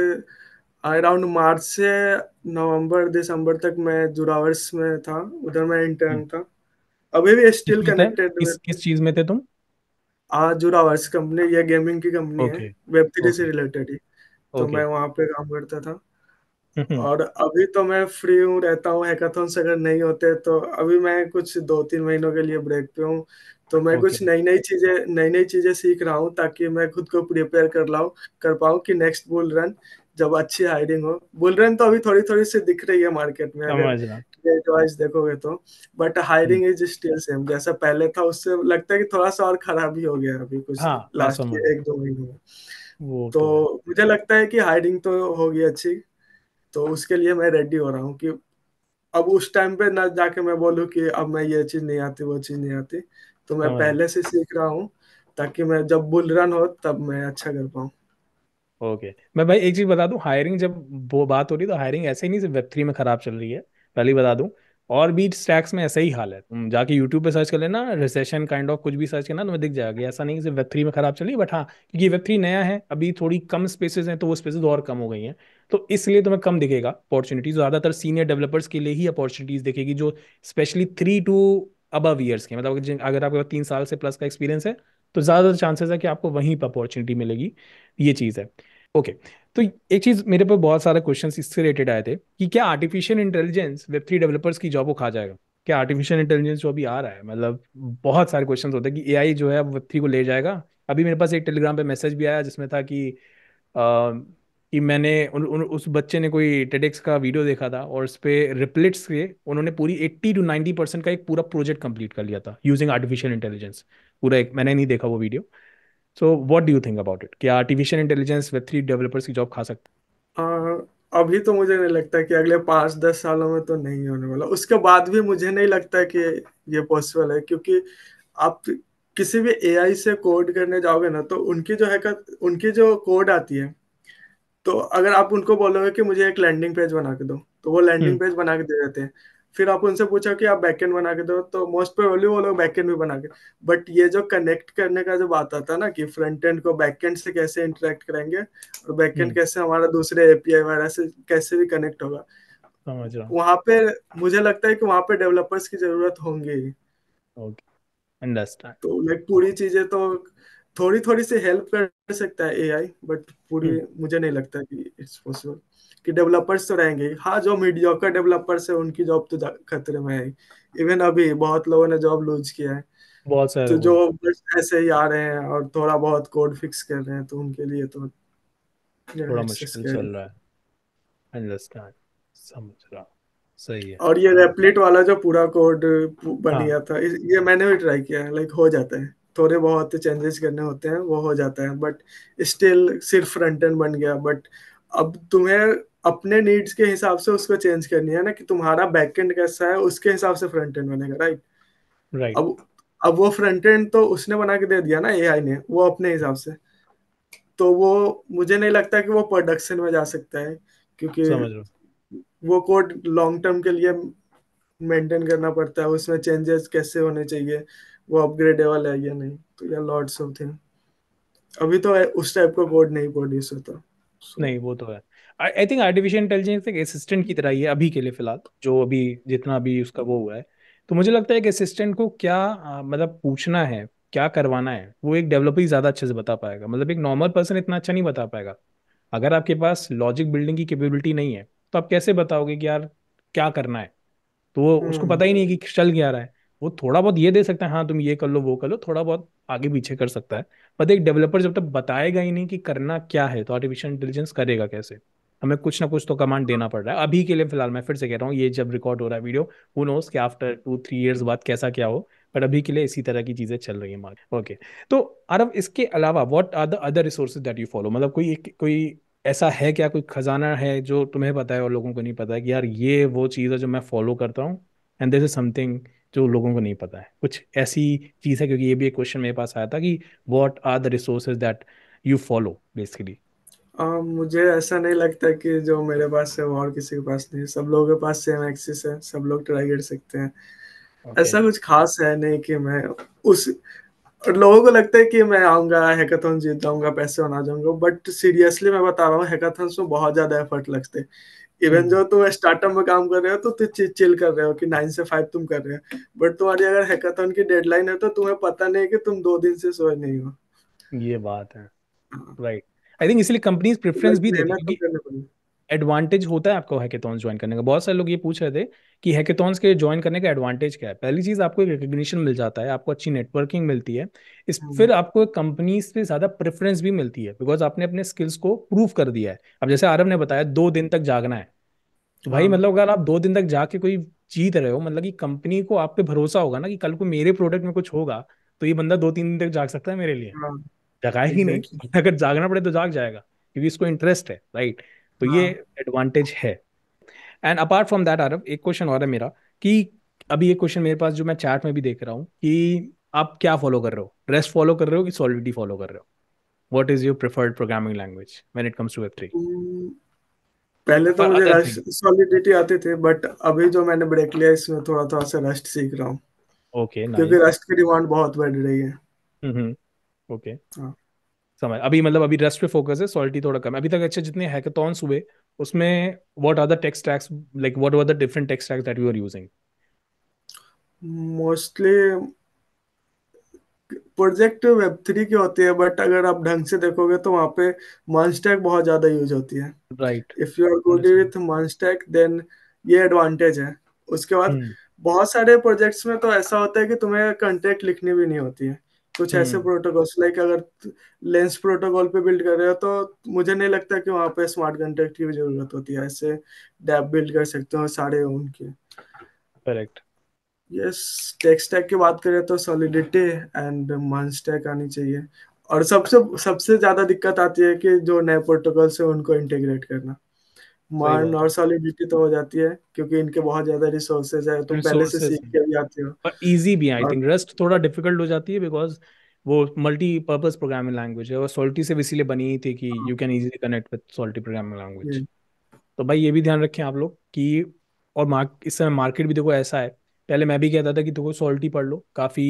अराउंड मार्च से नवंबर दिसंबर तक मैं जुरावर्स में था उधर मैं इंटर्न हम्म। था अभी भी स्टिल कनेक्टेड किस किस चीज में थे तुम आ जुरावर्स कंपनी या गेमिंग की कंपनी okay. है वेब सीरीज से रिलेटेड ही तो मैं वहां पे काम करता था और अभी तो मैं फ्री हूँ रहता हूँ हैकाथॉन्स अगर नहीं होते तो अभी मैं कुछ दो तीन महीनों के लिए ब्रेक पे हूँ तो मैं okay. कुछ नई नई चीजें नई नई चीजें सीख रहा हूँ ताकि मैं खुद को प्रिपेयर कर लाऊ कर पाऊँ कि नेक्स्ट बुल रन जब अच्छी हायरिंग हो बुलरन तो अभी थोड़ी थोड़ी सी दिख रही है मार्केट में रेट वाइज देखोगे तो but hiring is still same जैसा पहले था उससे लगता है कि थोड़ा सा और खराब ही हो गया अभी कुछ हाँ, लास्ट हाँ, के एक दो महीने में तो, तो मुझे लगता है कि हायरिंग तो होगी अच्छी तो उसके लिए मैं रेडी हो रहा हूँ कि अब उस टाइम पे ना जाके मैं बोलूँ कि अब मैं ये चीज नहीं आती वो चीज नहीं आती तो मैं पहले से सीख रहा हूँ ताकि मैं जब बुल रन हो तब मैं अच्छा कर पाऊँ ओके मैं भाई एक चीज बता दूं हायरिंग जब वो बात हो रही है तो हायरिंग ऐसे ही नहीं सिर्फ वेब थ्री में खराब चल रही है पहले ही बता दूं और भी स्टैक्स में ऐसा ही हाल है तुम जाके यूट्यूब पे सर्च कर लेना रिसेशन काइंड ऑफ कुछ भी सर्च करना तुम्हें दिख जाएगा ऐसा नहीं सिर्फ वेब थ्री में खराब चल रही है बट हाँ क्योंकि वेब थ्री नया है अभी थोड़ी कम स्पेसेस हैं तो वो स्पेसेस और कम हो गई हैं तो इसलिए तुम्हें कम दिखेगा अपॉर्चुनिटीज ज़्यादातर सीनियर डेवलपर्स के लिए ही अपॉर्चुनिटीज दिखेगी जो specially three to above years के मतलब अगर आपके पास तीन साल से प्लस का एक्सपीरियंस है तो ज़्यादातर चांसेस है कि आपको वहीं पर अपॉर्चुनिटी मिलेगी ये चीज़ है ओके तो एक चीज मेरे पर बहुत सारे क्वेश्चन इससे रिलेटेड आए थे कि क्या artificial intelligence web three developers की जॉब को खा जाएगा क्या आर्टिफिशियल इंटेलिजेंस जो अभी आ रहा है मतलब बहुत सारे क्वेश्चन होते हैं कि एआई जो है वेब थ्री को ले जाएगा अभी मेरे पास एक टेलीग्राम पे मैसेज भी आया जिसमें था कि आ, कि मैंने उन, उन, उस बच्चे ने कोई टेडेक्स का वीडियो देखा था और उस पर रिप्लिट्स के उन्होंने पूरी एट्टी टू नाइन्टी परसेंट का एक पूरा प्रोजेक्ट कंप्लीट कर लिया था यूजिंग आर्टिफिशियल इंटेलिजेंस पूरा एक मैंने नहीं देखा वो video so what do think about it क्या artificial intelligence web three developers की जॉब खा सकती है अभी तो मुझे नहीं लगता कि अगले पाँच दस सालों में तो नहीं होने वाला उसके बाद भी मुझे नहीं लगता कि ये पॉसिबल है क्योंकि आप किसी भी एआई से कोड करने जाओगे ना तो उनकी जो है का उनकी जो कोड आती है तो अगर आप उनको बोलोगे कि मुझे एक लैंडिंग पेज बना के दो तो वो लैंडिंग पेज हम्म। बना के दे देते हैं फिर आप उनसे पूछा कि आप बैकएंड बना के दो तो मोस्ट प्रोबेबली वो लोग बैकएंड भी बना के बट ये जो कनेक्ट करने का जो बात आता ना कि फ्रंट एंड को बैकएंड से कैसे इंटरेक्ट करेंगे और बैकएंड हम्म। कैसे हमारा दूसरे एपीआई वगैरह से कैसे भी कनेक्ट होगा समझ रहा वहाँ पे मुझे लगता है कि वहाँ पे डेवलपर्स की जरूरत होंगी ओके अंडरस्टैंड तो लाइक पूरी चीजें तो थोड़ी थोड़ी सी हेल्प कर सकता है एआई बट पूरी हम्म। मुझे नहीं लगता कि इट्स पॉसिबल कि डेवलपर्स तो रहेंगे हाँ जो मीडिया का डेवलपर्स है उनकी जॉब तो खतरे में है इवन अभी बहुत लोगों ने जॉब लूज किया है बहुत सारे तो जो बस ऐसे ही आ रहे हैं और थोड़ा बहुत कोड फिक्स कर रहे हैं तो उनके लिए तो थोड़ा मुश्किल चल रहा है अंडरस्टैंड समझ रहा सही है और ये रेप्लेट हाँ। वाला जो पूरा कोड बन हाँ. गया था ये मैंने भी ट्राई किया लाइक हो जाता है थोड़े बहुत चेंजेस करने होते हैं वो हो जाता है बट स्टिल सिर्फ फ्रंट एंड बन गया बट अब तुम्हें अपने नीड्स के हिसाब से उसको चेंज करनी है ना कि तुम्हारा बैकएंड कैसा है उसके हिसाब से फ्रंट एंड बनेगा राइट राइट अब अब वो फ्रंट एंड तो उसने बना के दे दिया ना एआई ने वो अपने हिसाब से तो वो मुझे नहीं लगता कि वो प्रोडक्शन में जा सकता है क्योंकि वो कोड लॉन्ग टर्म के लिए मेंटेन करना पड़ता है उसमें चेंजेस कैसे होने चाहिए वो अपग्रेडेबल है या नहीं तो या लॉर्ड्स ऑफ थिंग अभी तो उस टाइप का कोड नहीं प्रोड्यूस होता नहीं वो तो है आई थिंक आर्टिफिशियल इंटेलिजेंस एक असिस्टेंट की तरह ही है अभी के लिए फिलहाल जो अभी जितना अभी उसका वो हुआ है तो मुझे लगता है कि असिस्टेंट को क्या मतलब पूछना है क्या करवाना है वो एक डेवलपर ही ज़्यादा अच्छे से बता पाएगा मतलब एक नॉर्मल पर्सन इतना अच्छा नहीं बता पाएगा अगर आपके पास लॉजिक बिल्डिंग की कैपेबिलिटी नहीं है तो आप कैसे बताओगे कि यार क्या करना है तो वो उसको पता ही नहीं है कि चल क्या रहा है वो थोड़ा बहुत ये दे सकता है हाँ तुम ये कर लो वो कर लो थोड़ा बहुत आगे पीछे कर सकता है पर एक डेवलपर जब तक बताएगा ही नहीं कि करना क्या है तो आर्टिफिशियल इंटेलिजेंस करेगा कैसे हमें कुछ ना कुछ तो कमांड देना पड़ रहा है अभी के लिए फिलहाल मैं फिर से कह रहा हूँ ये जब रिकॉर्ड हो रहा है वीडियो वो नोस कि आफ्टर टू थ्री इयर्स बाद कैसा क्या हो बट अभी के लिए इसी तरह की चीजें चल रही है मार्केट ओके तो अरब इसके अलावा what are the other resource that you follow मतलब कोई एक कोई ऐसा है क्या कोई खजाना है जो तुम्हें पता है और लोगों को नहीं पता है कि यार ये वो चीज़ है जो मैं फॉलो करता हूँ एंड दिस इज समथिंग जो लोगों को नहीं पता है कुछ ऐसी चीज़ है क्योंकि ये भी एक क्वेश्चन मेरे पास आया था कि what are the resources that you follow basically आ, मुझे ऐसा नहीं लगता कि जो मेरे पास है वो और किसी के पास नहीं सब लोगों के पास सेम एक्सेस है सब लोग ट्राई कर सकते हैं okay. ऐसा कुछ खास है नहीं कि मैं उस लोगों को लगता है कि मैं आऊंगा हैकाथन जीत जाऊंगा पैसे बना जाऊंगा बट सीरियसली मैं बता रहा हूँ हैकाथन में बहुत ज्यादा एफर्ट लगते हैं इवन hmm. जो तुम स्टार्टअप में काम कर रहे हो तो तुम चिल कर रहे हो कि नाइन से फाइव तुम कर रहे हो बट तुम्हारी अगर हैकाथन की डेडलाइन है तो तुम्हें पता नहीं कि तुम दो दिन से सोए नहीं हो ये बात है राइट हाँ। right. आई थिंक इसलिए कंपनीज प्रेफरेंस भी देती है एडवांटेज होता है आपको हैकेथॉन्स ज्वाइन करने का बहुत सारे लोग ये पूछ रहे थे कि हैकेथॉन्स के ज्वाइन करने का एडवांटेज क्या है पहली चीज आपको एक रिकग्निशन मिल जाता है आपको अच्छी नेटवर्किंग मिलती है इस हाँ। फिर आपको कंपनी से ज्यादा प्रेफरेंस भी मिलती है बिकॉज आपने अपने स्किल्स को प्रूव कर दिया है अब जैसे आरव ने बताया दो दिन तक जागना है तो भाई हाँ। मतलब अगर आप दो दिन तक जाके कोई जीत रहे हो मतलब कि कंपनी को आप पे भरोसा होगा ना कि कल को मेरे प्रोडक्ट में कुछ होगा तो ये बंदा दो तीन दिन तक जाग सकता है मेरे लिए हाँ। जगा ही नहीं अगर जागना पड़े तो जाग जाएगा क्योंकि इसको इंटरेस्ट है राइट तो ये एडवांटेज हाँ। है and apart from that Aarav एक क्वेश्चन और है मेरा कि अभी ये क्वेश्चन मेरे पास जो मैं चैट में भी देख रहा हूँ कि आप क्या फॉलो कर रहे हो रेस्ट फॉलो कर रहे हो कि सॉलिडिटी फॉलो कर रहे हो what is your preferred programming language when it comes to three पहले तो मुझे रस्ट सॉलिडिटी आते थे बट अभी जो मैंने ब्रेक लिया इसमें थोड़ा थोड़ा सा रस्ट सीख रहा हूँ ओके okay, क्योंकि nice. की डिमांड बहुत बढ़ रही है mm-hmm. ओके हाँ। समझ अभी मतलब अभी रेस्ट पे फोकस है सॉल्टी थोड़ा कम अभी तक अच्छे जितने हैकेथॉन्स हुए उसमें what are the tech stacks like what were the different tech stacks that you are using mostly project web three के होते हैं बट अगर आप ढंग से देखोगे तो वहाँ पे मानस्टैक बहुत ज्यादा यूज होती है right if you are good with MERN stack then ये एडवांटेज है उसके बाद hmm. बहुत सारे प्रोजेक्ट्स में तो ऐसा होता है कि तुम्हें कंटेक्ट लिखनी भी नहीं होती है कुछ हम्म। ऐसे प्रोटोकॉल्स लाइक अगर लेंस प्रोटोकॉल पे बिल्ड कर रहे हो तो मुझे नहीं लगता कि वहाँ पे स्मार्ट कॉन्ट्रैक्ट की जरूरत होती है ऐसे डैप बिल्ड कर सकते हो सारे उनके करेक्ट यस टेक स्टैक की बात करें तो सॉलिडिटी एंड मन स्टैक आनी चाहिए और सबसे सबसे ज्यादा दिक्कत आती है कि जो नए प्रोटोकॉल्स है उनको इंटीग्रेट करना मान और सॉलिडिटी तो हो जाती है क्योंकि इनके बहुत ज्यादा रिसोर्सेज है तुम तो पहले से सीख के भी आते हो और इजी भी आई थिंक रस्ट थोड़ा डिफिकल्ट हो जाती है बिकॉज वो मल्टी पर्पज प्रोग्रामिंग लैंग्वेज है और सोल्टी से इसीलिए बनी थी कि you can easily connect with Solidity programming language तो भाई ये भी ध्यान रखें आप लोग कि और मार्क इस समय मार्केट भी देखो ऐसा है पहले मैं भी कहता था कि देखो सोल्टी पढ़ लो काफ़ी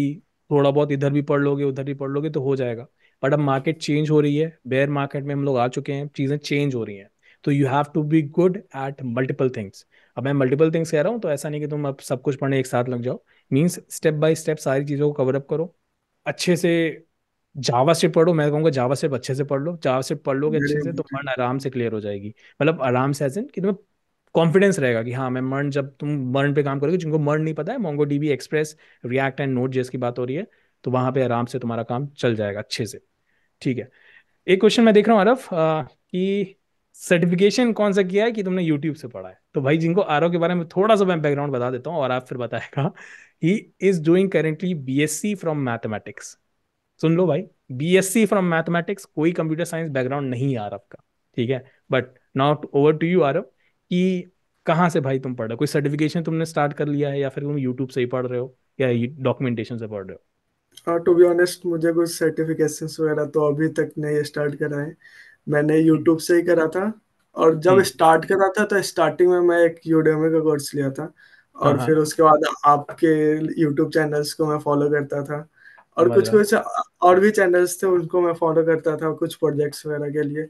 थोड़ा बहुत इधर भी पढ़ लोगे उधर भी पढ़ लोगे तो हो जाएगा बट अब मार्केट चेंज हो रही है बेयर मार्केट में हम लोग आ चुके हैं चीज़ें चेंज हो रही हैं तो you have to be good at multiple things अब मैं मल्टीपल थिंग्स कह रहा हूँ तो ऐसा नहीं कि तुम अब सब कुछ पढ़ने एक साथ लग जाओ मीन्स स्टेप बाई स्टेप सारी चीज़ों को कवरअप करो अच्छे से जावा से पढ़ो मैं कहूँगा जावा से अच्छे से पढ़ लो जावा से पढ़ लोगे अच्छे से तो मन आराम से क्लियर हो जाएगी मतलब आराम से एज कि तुम्हें कॉन्फिडेंस रहेगा कि हाँ मैं मर्न जब तुम मर्न पे काम करोगे जिनको मर्न नहीं पता है MongoDB Express React and Node JS की बात हो रही है तो वहां पे आराम से तुम्हारा काम चल जाएगा अच्छे से ठीक है एक क्वेश्चन मैं देख रहा हूँ अरफ कि सर्टिफिकेशन कौन सा किया है कि तुमने यूट्यूब से पढ़ा है तो भाई जिनको आर के बारे में थोड़ा सा मैं बैकग्राउंड बता देता हूँ और आप फिर बताएगा he is doing currently B S C from mathematics सुन लो भाई B S C from mathematics कोई कंप्यूटर साइंस बैकग्राउंड नहीं आरव का ठीक है but not over to you are कि कहाँ से भाई तुम पढ़ रहे हो कोई सर्टिफिकेशन तुमने स्टार्ट कर लिया है या फिर तुम यूट्यूब से ही पढ़ रहे हो या डॉक्यूमेंटेशन से पढ़ रहे हो टू बी ऑनेस्ट मुझे कुछ सर्टिफिकेशन वगैरह तो अभी तक नहीं स्टार्ट करा है मैंने यूट्यूब से ही करा था और जब स्टार्ट हम्म। करा था तो स्टार्टिंग में मैं एक यूडेमी का कोर्स लिया था और हाँ। फिर उसके बाद आपके यूट्यूब चैनल्स को मैं फॉलो करता था और कुछ कुछ और भी चैनल्स थे उनको मैं फॉलो करता था कुछ प्रोजेक्ट्स वगैरह के लिए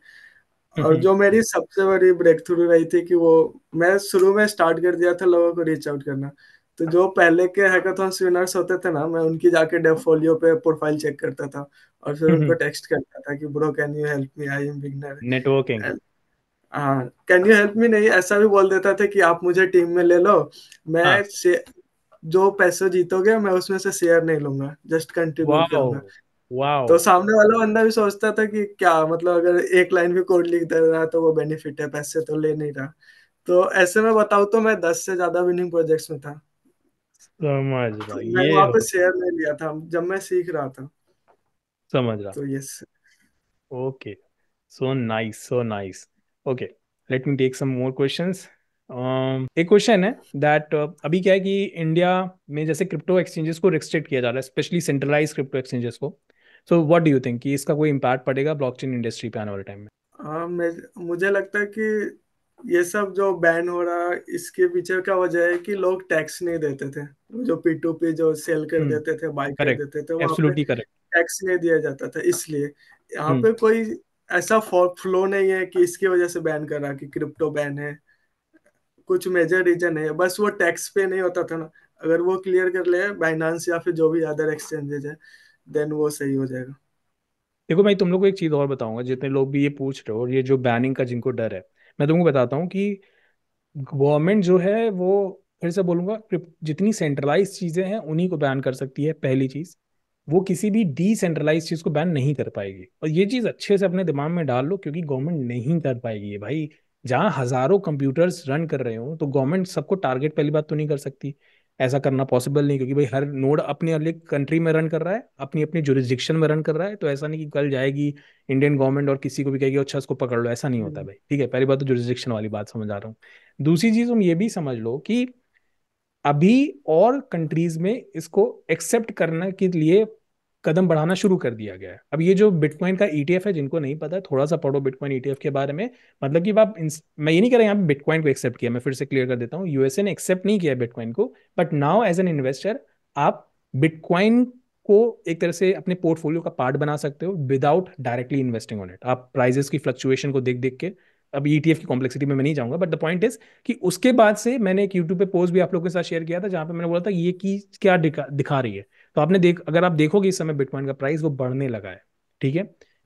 और हम्म। जो मेरी सबसे बड़ी ब्रेक थ्रू रही थी कि वो मैं शुरू में स्टार्ट कर दिया था लोगों को रीच आउट करना तो जो पहले के हैकाथॉन्स विनर्स होते थे ना मैं उनकी जाके डेफोलियो पे प्रोफाइल चेक करता था और फिर उनको टेक्स्ट करता था कि bro can you help me I am beginner networking can you help me नहीं ऐसा भी बोल देता था कि आप मुझे टीम में ले लो मैं हाँ. से, जो पैसे जीतोगे मैं उसमें से शेयर नहीं लूंगा जस्ट कंट्रीब्यूट करूंगा वाओ तो सामने वाला बंदा भी सोचता था कि क्या मतलब अगर एक लाइन भी कोड लिख दे रहा तो वो बेनिफिट है पैसे तो ले नहीं रहा तो ऐसे में बताऊ तो मैं दस से ज्यादा विनिंग प्रोजेक्ट्स में था समझ तो मैं वहां पे शेयर नहीं लिया था जब मैं सीख रहा था समझ रहा तो yes okay so nice so nice okay let me take some more questions एक क्वेश्चन है दैट uh, अभी क्या है कि इंडिया में जैसे क्रिप्टो एक्सचेंजेस को रिस्ट्रिक्ट किया जा रहा है स्पेशली सेंट्रलाइज क्रिप्टो एक्सचेंजेस को so what do you think कि इसका कोई इंपैक्ट पड़ेगा ब्लॉकचेन इंडस्ट्री पे आने वाले टाइम में हाँ मुझे लगता है कि ये सब जो बैन हो रहा है इसके पीछे क्या वजह है कि लोग टैक्स नहीं देते थे जो पी टू पी जो सेल कर हम्म, देते थे बाई कर देते थे वो करेक्ट टैक्स नहीं दिया जाता था इसलिए यहाँ हम्म। पे कोई ऐसा फ्लो नहीं है कि इसकी वजह से बैन कर रहा कि क्रिप्टो बैन है कुछ मेजर रीजन है बस वो टैक्स पे नहीं होता था ना अगर वो क्लियर कर ले बाइनांस या फिर जो भी अदर एक्सचेंजेज है देन वो सही हो जाएगा देखो मैं तुम लोग को एक चीज़ और बताऊंगा जितने लोग भी ये पूछ रहे हो और ये जो बैनिंग का जिनको डर है मैं तुमको बताता हूँ कि गवर्नमेंट जो है वो फिर से बोलूंगा जितनी सेंट्रलाइज चीज़ें हैं उन्हीं को बैन कर सकती है पहली चीज़ वो किसी भी डिसेंट्रलाइज चीज को बैन नहीं कर पाएगी और ये चीज अच्छे से अपने दिमाग में डाल लो क्योंकि गवर्नमेंट नहीं कर पाएगी भाई जहाँ हजारों कंप्यूटर्स रन कर रहे हो तो गवर्नमेंट सबको टारगेट पहली बात तो नहीं कर सकती ऐसा करना पॉसिबल नहीं क्योंकि भाई हर नोड अपने अलग कंट्री में रन कर रहा है अपनी अपनी जुरिस्डिक्शन में रन कर रहा है तो ऐसा नहीं कि कल जाएगी इंडियन गवर्नमेंट और किसी को भी कहेगी अच्छा उसको पकड़ लो ऐसा नहीं होता हम्म। भाई ठीक है पहली बात तो जुरिस्डिक्शन वाली बात समझ आ रहा हूँ दूसरी चीज तुम ये भी समझ लो कि अभी और कंट्रीज में इसको एक्सेप्ट करने के लिए कदम बढ़ाना शुरू कर दिया गया है अब ये जो बिटकॉइन का ईटीएफ e है जिनको नहीं पता थोड़ा सा पढ़ो बिटकॉइन ईटीएफ e के बारे में मतलब कि आप मैं ये नहीं कह रहा यहाँ पे बिटकॉइन को एक्सेप्ट किया मैं फिर से क्लियर कर देता हूँ यूएसए ने एक्सेप्ट नहीं किया बिटकॉइन को but now as an investor आप बिटकॉइन को एक तरह से अपने पोर्टफोलियो का पार्ट बना सकते हो without directly investing on it आप प्राइजेस की फ्लक्चुएशन को देख देख के अब ईटीएफ e की कॉम्प्लेक्सिटी में मैं नहीं जाऊंगा बट द पॉइंट इज कि उसके बाद से मैंने एक यूट्यूब पे पोस्ट भी आप लोगों के साथ शेयर किया था जहां पे मैंने बोला था ये की क्या दिखा, दिखा रही है तो आपने देख अगर आप देखोगे इस समय बिटकॉइन का प्राइस वो बढ़ने लगा है ठीक है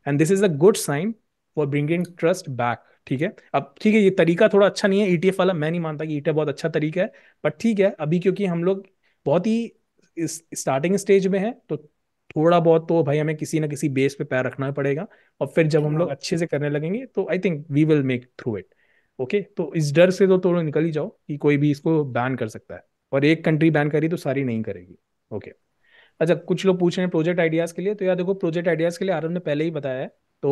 and this is a good sign for bringing trust back ठीक है अब ठीक है ये तरीका थोड़ा अच्छा नहीं है ईटीएफ e वाला मैं नहीं मानता कि ईटीएफ e बहुत अच्छा तरीका है बट ठीक है अभी क्योंकि हम लोग बहुत ही स्टार्टिंग स्टेज में है तो थोड़ा बहुत तो भाई हमें किसी ना किसी बेस पे पैर रखना पड़ेगा और फिर जब हम हाँ। लोग अच्छे से करने लगेंगे तो I think we will make through it okay तो इस डर से तो थोड़ा निकल ही जाओ कि कोई भी इसको बैन कर सकता है और एक कंट्री बैन करी तो सारी नहीं करेगी ओके अच्छा कुछ लोग पूछ रहे हैं प्रोजेक्ट आइडियाज़ के लिए तो यार देखो प्रोजेक्ट आइडियाज़ के लिए आरम ने पहले ही बताया है तो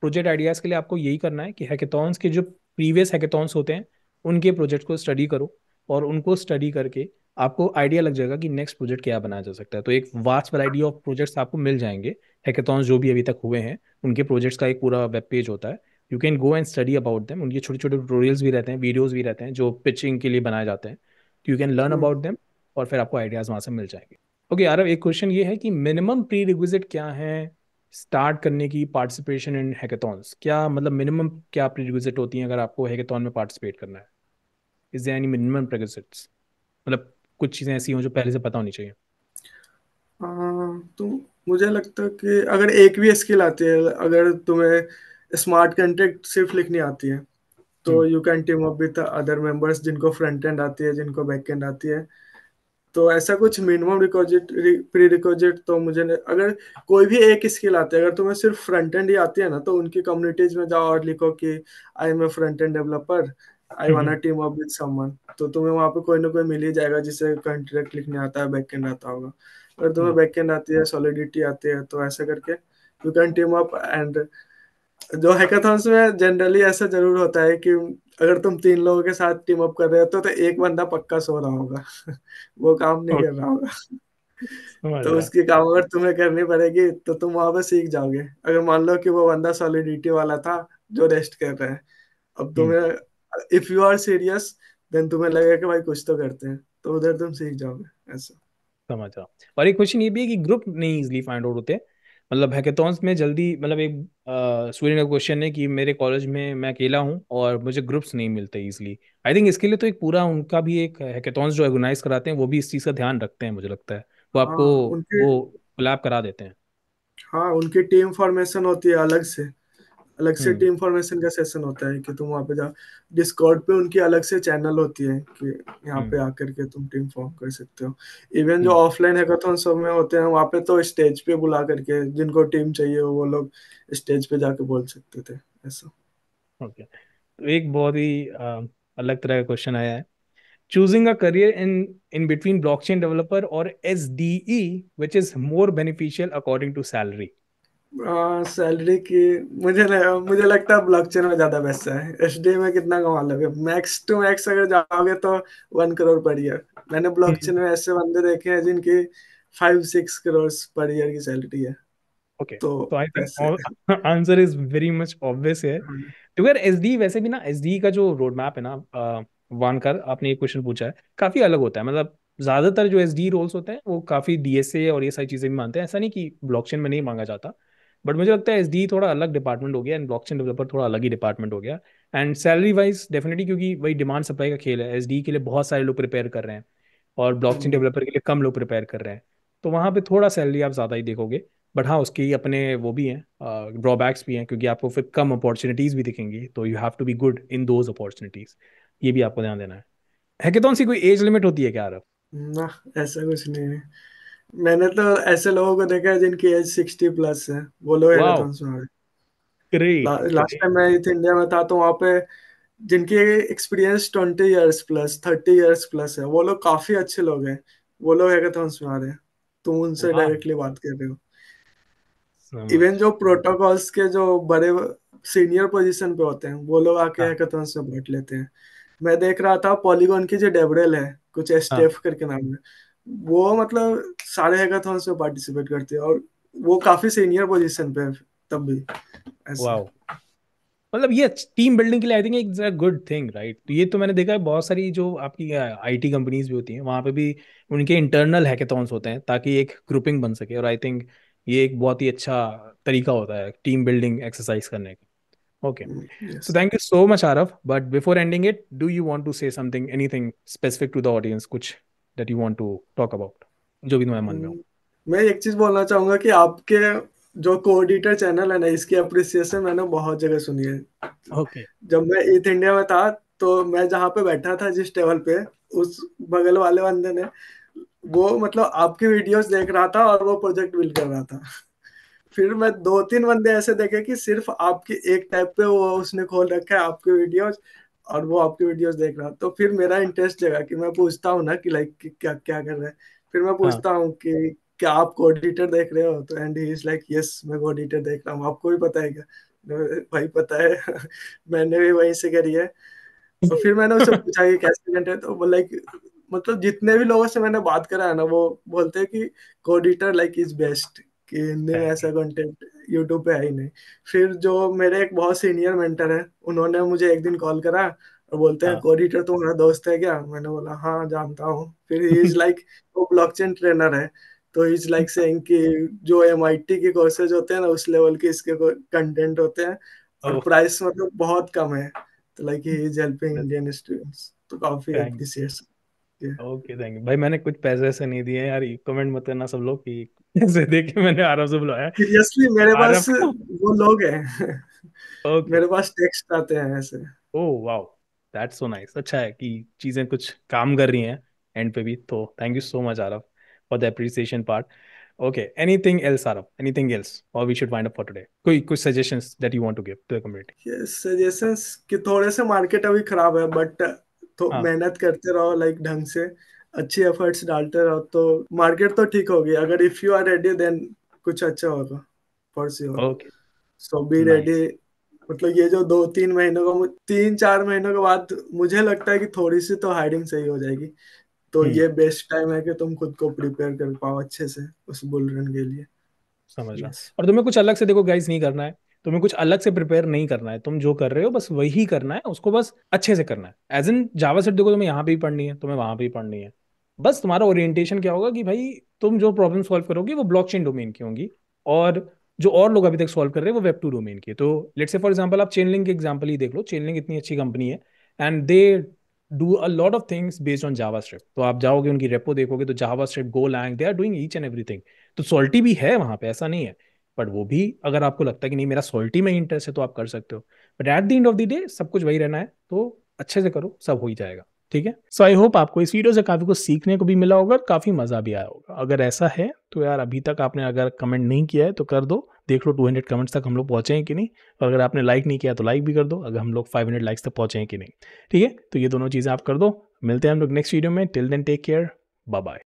प्रोजेक्ट आइडियाज़ के लिए आपको यही करना है कि हैकेथॉन्स के जो प्रीवियस हैकेथॉन्स होते हैं उनके प्रोजेक्ट को स्टडी करो और उनको स्टडी करके आपको आइडिया लग जाएगा कि नेक्स्ट प्रोजेक्ट क्या बनाया जा सकता है तो एक वास्ट वैरायटी ऑफ प्रोजेक्ट्स आपको मिल जाएंगे हैकेथॉन्स जो भी अभी तक हुए हैं उनके प्रोजेक्ट्स का एक पूरा वेब पेज होता है you can go and study about them उनके छोटे छोटे ट्यूटोरियल्स भी रहते हैं वीडियोज भी रहते हैं जो पिचिंग के लिए बनाए जाते हैं तो you can learn about them और फिर आपको आइडियाज वहाँ से मिल जाएंगे ओके okay, आरव एक क्वेश्चन ये है कि मिनिमम प्री रिक्विजिट क्या है स्टार्ट करने की पार्टिसिपेशन इन हैकेथॉन्स क्या मतलब मिनिमम क्या प्री रिक्विजिट होती है अगर आपको हैकेथॉन में पार्टिसिपेट करना है is there any minimum prerequisites मतलब कुछ चीजें ऐसी हों जो पहले से पता होनी चाहिए तो मुझे लगता है कि अगर एक भी स्किल आती है अगर तुम्हें स्मार्ट कॉन्ट्रैक्ट सिर्फ लिखनी आती है तो you can team up with other members जिनको फ्रंट एंड आती है जिनको बैक एंड आती है तो ऐसा कुछ मिनिमम रिक्विजिट प्री रिक्विजिट तो मुझे अगर कोई भी एक स्किल आती है अगर तुम्हें सिर्फ फ्रंट एंड ही आती है ना तो उनकी कम्युनिटीज में जाओ और लिखो कि I am a front end developer I want team up with someone तो तुम्हें वहां पे कोई ना कोई मिल ही जाएगा जिसे कॉन्ट्रैक्ट लिखने आता है बैक एंड आता होगा अगर तुम्हें बैक हम्म। एंड आती है सॉलिडिटी आती है तो ऐसा करके you can team up and जो हैकाथॉन्स में जनरली ऐसा जरूर होता है कि अगर तुम तीन लोगों के साथ टीम अप कर रहे हो तो, तो एक बंदा पक्का सो रहा होगा वो काम नहीं कर रहा होगा तो उसकी काम अगर तुम्हें करनी पड़ेगी तो तुम वहां पर सीख जाओगे अगर मान लो कि वो बंदा सॉलिडिटी वाला था जो रेस्ट कर रहे हैं अब हम्म। तुम्हें if you are serious then तुम्हें लगेगा कि भाई कुछ तो करते हैं तो उधर तुम सीख जाओगे ऐसा समझ रहा हूँ और एक क्वेश्चन ये भी है कि ग्रुप नहीं इजिली फाइंड आउट होते मतलब हैकेथॉन्स में जल्दी मतलब एक स्टूडेंट का क्वेश्चन है कि मेरे कॉलेज में मैं अकेला हूँ और मुझे ग्रुप्स नहीं मिलते इजिली आई थिंक इसके लिए तो एक पूरा उनका भी एक हैकेथॉन्स जो ऑर्गेनाइज कराते हैं वो भी इस चीज़ का ध्यान रखते हैं मुझे लगता है वो आपको हाँ, वो क्लैप करा देते हैं हाँ उनकी टीम फॉर्मेशन होती है अलग से अलग से टीम हम्म। फॉर्मेशन का सेशन होता है कि तुम वहाँ पे जाओ डिस्कॉर्ड पे उनकी अलग से चैनल होती है कि यहाँ हम्म। पे आकर के तुम टीम फॉर्म कर सकते हो इवन जो ऑफलाइन है हैकाथॉन सब में होते हैं वहाँ पे तो स्टेज पे बुला करके जिनको टीम चाहिए वो लोग स्टेज पे जाके बोल सकते थे ऐसा ओके okay. तो एक बहुत ही अलग तरह का क्वेश्चन आया है choosing a career in in between blockchain developer or SDE, which is more beneficial according to salary salary हाँ, की मुझे न, मुझे लगता है ब्लॉक में ज्यादा पैसा है एस में कितना कमा लोगे मैक्स टू मैक्स अगर जाओगे तो वन करोड़ पर ईयर मैंने ब्लॉक में ऐसे बंदे देखे हैं जिनकी five six crore per year की सैलरी है ओके तो I think answer is very much obvious है तो यार एसडी वैसे भी ना एसडी का जो रोड मैप है ना वन कर आपने ये क्वेश्चन पूछा है काफी अलग होता है मतलब ज्यादातर जो एस डी रोल्स होते हैं वो काफी डीएसए और ये सारी चीजें भी मानते हैं ऐसा नहीं कि ब्लॉक में नहीं मांगा जाता बट मुझे लगता है एस थोड़ा अलग डिपार्टमेंट हो गया एंड ब्लॉकचेन डेवलपर थोड़ा अलग ही डिपार्टमेंट हो गया एंड सैलरी वाइज डेफिनेटली क्योंकि वही डिमांड सप्लाई का खेल है एस के लिए बहुत सारे लोग प्रिपेयर कर रहे हैं और ब्लॉकचेन हम्म। डेवलपर के लिए कम लोग प्रिपेयर कर रहे हैं तो वहाँ पे थोड़ा सैलरी आप ज़्यादा ही देखोगे बट हाँ उसके अपने वो भी हैं ड्रॉबैक्स भी हैं क्योंकि आपको फिर कम अपॉर्चुनिटीज़ भी दिखेंगी तो you have to be good in those opportunities ये भी आपको ध्यान देना है हैकेथॉन सी कोई एज लिमिट होती है क्या आरफ ना ऐसा कुछ नहीं है मैंने तो ऐसे लोगों को देखा है जिनकी एज सिक्सटी प्लस है वो लोग लास्ट टाइम मैं इंडिया में था तो वहां पे जिनकी experience twenty years plus thirty years plus है वो लोग काफी अच्छे लोग हैं वो लोग हैकाथॉन्स में आ रहे हैं तुम उनसे डायरेक्टली बात कर रहे हो इवन जो प्रोटोकॉल्स के जो बड़े सीनियर पोजीशन पे होते हैं वो लोग आके हैकाथॉन्स में बैठ लेते हैं मैं देख रहा था पॉलीगॉन की जो डेबरेल है कुछ एसटीएफ हाँ। करके नाम है वो मतलब सारे हैकाथॉन्स में पार्टिसिपेट करते हैं और वो काफी सीनियर पोजीशन पे तब भी वाओ मतलब ये टीम बिल्डिंग के लिए I think it's a good thing right तो ये तो मैंने देखा है बहुत सारी जो आपकी आईटी कंपनीज भी होती हैं वहां पे भी उनके इंटरनल हैकेथॉन्स होते हैं ताकि एक ग्रुपिंग बन सके और आई थिंक ये एक बहुत ही अच्छा तरीका होता है टीम बिल्डिंग एक्सरसाइज करने का okay so thank you so much Arif but before ending it do you you to say something anything specific to the audience कुछ that you want to talk about जो भी तुम्हारे मन में हो हम्म, मैं एक चीज बोलना चाहूंगा कि आपके जो कोऑर्डिनेटर चैनल है ना इसकी अप्रिसिएशन मैंने बहुत जगह सुनी है ओके जब मैं ईथ इंडिया में था तो मैं जहाँ पे बैठा था जिस टेबल पे उस बगल वाले बंदे ने वो मतलब आपकी वीडियोस देख रहा था और वो प्रोजेक्ट बिल्ड कर रहा था फिर मैं दो तीन बंदे ऐसे देखे कि सिर्फ आपकी एक टाइप पे वो उसने खोल रखा है आपकी वीडियोस और वो आपके वीडियोस देख रहा हूँ तो फिर मेरा इंटरेस्ट जगा कि मैं पूछता हूँ ना कि लाइक क्या क्या कर रहे हैं फिर मैं हाँ। पूछता हूँ कि क्या आप कोड एडिटर देख रहे हो तो and he is like yes मैं कोड एडिटर देख रहा हूँ आपको भी पता है क्या भाई पता है मैंने भी वहीं से करी है तो फिर मैंने उससे पूछा कि कैसे घंटे तो लाइक मतलब जितने भी लोगों से मैंने बात करा है ना वो बोलते हैं कि कोड लाइक इज बेस्ट कि हाँ। ऐसा कंटेंट यूट्यूब पे आई नहीं फिर जो मेरे एक बहुत सीनियर मेंटर है उन्होंने मुझे एक दिन कॉल करा और बोलते हैं कोरिटर हाँ। तुम्हारा दोस्त है क्या मैंने बोला हाँ जानता हूँ फिर इज लाइक वो ब्लॉक ट्रेनर है तो इज लाइक सेइंग कि जो एम के कोर्सेज होते हैं ना उस लेवल के इसके कंटेंट होते हैं और प्राइस मतलब बहुत कम है तो like he is helping Indian students तो काफी अप्रिशिएट ओके थैंक यू भाई मैंने कुछ पैसे ऐसे नहीं दिए यार कमेंट मत करना सब लोग कि जैसे देखे मैंने आराम से बुलाया सीरियसली मेरे पास वो लोग हैं okay. मेरे पास टेक्स्ट आते हैं ऐसे oh wow that's so nice अच्छा है कि चीजें कुछ काम कर रही हैं एंड पे भी तो thank you so much Aarav for the appreciation part okay anything else Aarav anything else और we should wind up for today कोई कुछ suggestions that you want to give to the community yes suggestions कि थोड़े से market अभी खराब है but तो हाँ। मेहनत करते रहो लाइक ढंग से अच्छे एफर्ट्स डालते रहो तो मार्केट तो ठीक होगी अगर if you are ready then कुछ अच्छा होगा for okay so be ready मतलब ये जो दो तीन महीनों का तीन चार महीनों के बाद मुझे लगता है कि थोड़ी सी तो हाइडिंग सही हो जाएगी तो hmm. ये बेस्ट टाइम है कि तुम खुद को प्रिपेयर कर पाओ अच्छे से उस बुल रन के लिए समझ रहा yes. और तुम्हें कुछ अलग से देखो गाइस नहीं करना है तुम्हें कुछ अलग से प्रिपेयर नहीं करना है तुम जो कर रहे हो बस वही करना है उसको बस अच्छे से करना है एज इन जावा सेट देखो तुम्हें यहाँ पे भी पढ़नी है तुम्हें वहां पे भी पढ़नी है बस तुम्हारा ओरिएंटेशन क्या होगा कि भाई तुम जो प्रॉब्लम सॉल्व करोगे वो ब्लॉकचेन डोमेन की होंगी और जो और लोग अभी तक सॉल्व कर रहे हैं वो वेब टू डोमेन की तो लेट से फॉर एग्जाम्पल आप चेनलिंग के एग्जाम्पल ही देख लो चेनलिंग इतनी अच्छी कंपनी है and they do a lot of things based on JavaScript तो आप जाओगे उनकी रेपो देखोगे तो JavaScript Golang they are doing each and everything तो सॉल्टी भी है वहां पे ऐसा नहीं है बट वो भी अगर आपको लगता है कि नहीं मेरा सॉल्टी में इंटरेस्ट है तो आप कर सकते हो but at the end of the day सब कुछ वही रहना है तो अच्छे से करो सब हो ही जाएगा ठीक है सो आई होप आपको इस वीडियो से काफी कुछ सीखने को भी मिला होगा और काफी मजा भी आया होगा अगर ऐसा है तो यार अभी तक आपने अगर कमेंट नहीं किया है तो कर दो देख लो 200 कमेंट्स तक हम लोग पहुंचे हैं कि नहीं और अगर आपने लाइक नहीं किया तो लाइक भी कर दो अगर हम लोग 500 लाइक्स तक पहुंचे हैं कि नहीं ठीक है तो ये दोनों चीज़ें आप कर दो मिलते हैं हम लोग नेक्स्ट वीडियो में till then take care bye bye